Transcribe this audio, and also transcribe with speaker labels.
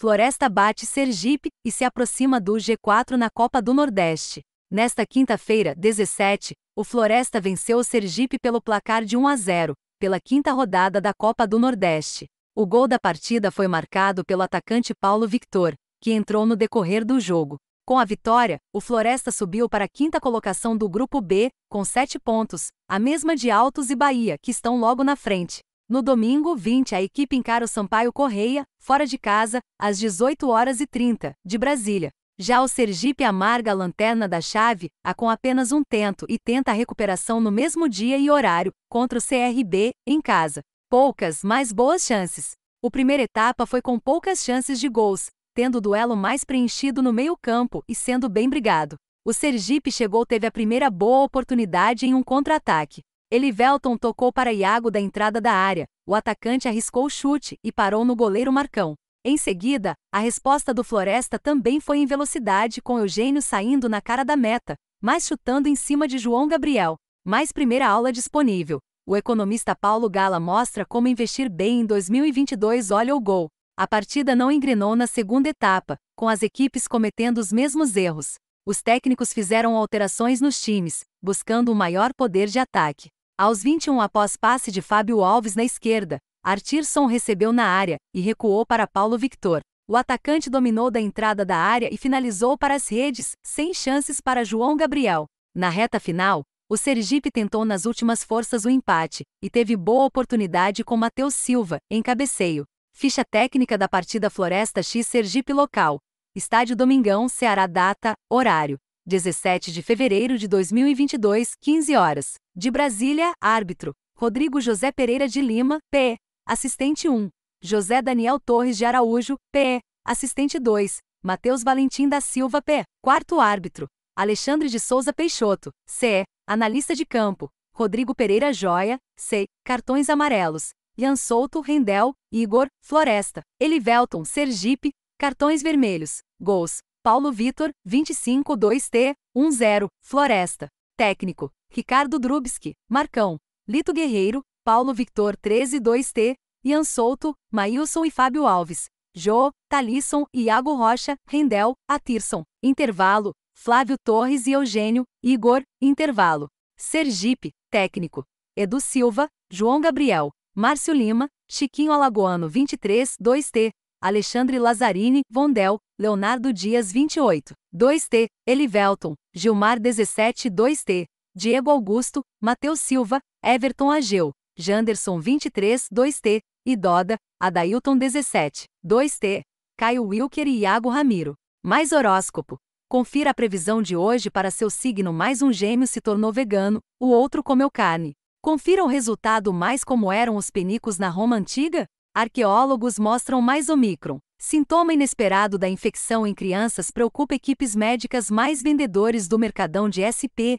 Speaker 1: Floresta bate Sergipe e se aproxima do G4 na Copa do Nordeste. Nesta quinta-feira, 17, o Floresta venceu o Sergipe pelo placar de 1 a 0, pela quinta rodada da Copa do Nordeste. O gol da partida foi marcado pelo atacante Paulo Victor, que entrou no decorrer do jogo. Com a vitória, o Floresta subiu para a quinta colocação do Grupo B, com sete pontos, a mesma de Altos e Bahia, que estão logo na frente. No domingo 20, a equipe encara o Sampaio Correia, fora de casa, às 18 horas e 30 de Brasília. Já o Sergipe amarga a lanterna da chave, a com apenas um tento e tenta a recuperação no mesmo dia e horário, contra o CRB, em casa. Poucas, mas boas chances. O primeira etapa foi com poucas chances de gols, tendo o duelo mais preenchido no meio-campo e sendo bem brigado. O Sergipe chegou teve a primeira boa oportunidade em um contra-ataque. Elivelton tocou para Iago da entrada da área, o atacante arriscou o chute e parou no goleiro Marcão. Em seguida, a resposta do Floresta também foi em velocidade com Eugênio saindo na cara da meta, mas chutando em cima de João Gabriel. Mais primeira aula disponível. O economista Paulo Gala mostra como investir bem em 2022 olha o gol. A partida não engrenou na segunda etapa, com as equipes cometendo os mesmos erros. Os técnicos fizeram alterações nos times, buscando um maior poder de ataque. Aos 21 após passe de Fábio Alves na esquerda, Artirson recebeu na área e recuou para Paulo Victor. O atacante dominou da entrada da área e finalizou para as redes, sem chances para João Gabriel. Na reta final, o Sergipe tentou nas últimas forças o empate e teve boa oportunidade com Matheus Silva, em cabeceio. Ficha técnica da partida Floresta X Sergipe Local. Estádio Domingão, Ceará Data, Horário. 17 de fevereiro de 2022, 15 horas. De Brasília, árbitro Rodrigo José Pereira de Lima, P. Assistente 1. José Daniel Torres de Araújo, P. Assistente 2. Matheus Valentim da Silva, P. Quarto árbitro Alexandre de Souza Peixoto, C. Analista de campo Rodrigo Pereira Joia, C. Cartões amarelos Ian Souto Rendel, Igor Floresta, Elivelton Sergipe, cartões vermelhos, gols, Paulo Vitor, 25 2 t 10, Floresta. Técnico, Ricardo Drubski, Marcão, Lito Guerreiro, Paulo Victor 2 t Ian Souto, Maílson e Fábio Alves, Jô, Talisson, Iago Rocha, Rendel, Atirson, Intervalo, Flávio Torres e Eugênio, Igor, Intervalo. Sergipe, Técnico, Edu Silva, João Gabriel, Márcio Lima, Chiquinho Alagoano 23 2T, Alexandre Lazzarini, Vondel, Leonardo Dias 28, 2T, Elivelton, Gilmar 17, 2T, Diego Augusto, Matheus Silva, Everton Ageu, Janderson 23, 2T, Idoda, Adailton 17, 2T, Caio Wilker e Iago Ramiro. Mais horóscopo. Confira a previsão de hoje para seu signo. Mais um gêmeo se tornou vegano, o outro comeu carne. Confira o resultado mais como eram os penicos na Roma antiga? Arqueólogos mostram mais Omicron. Sintoma inesperado da infecção em crianças preocupa equipes médicas mais vendedores do mercadão de SP,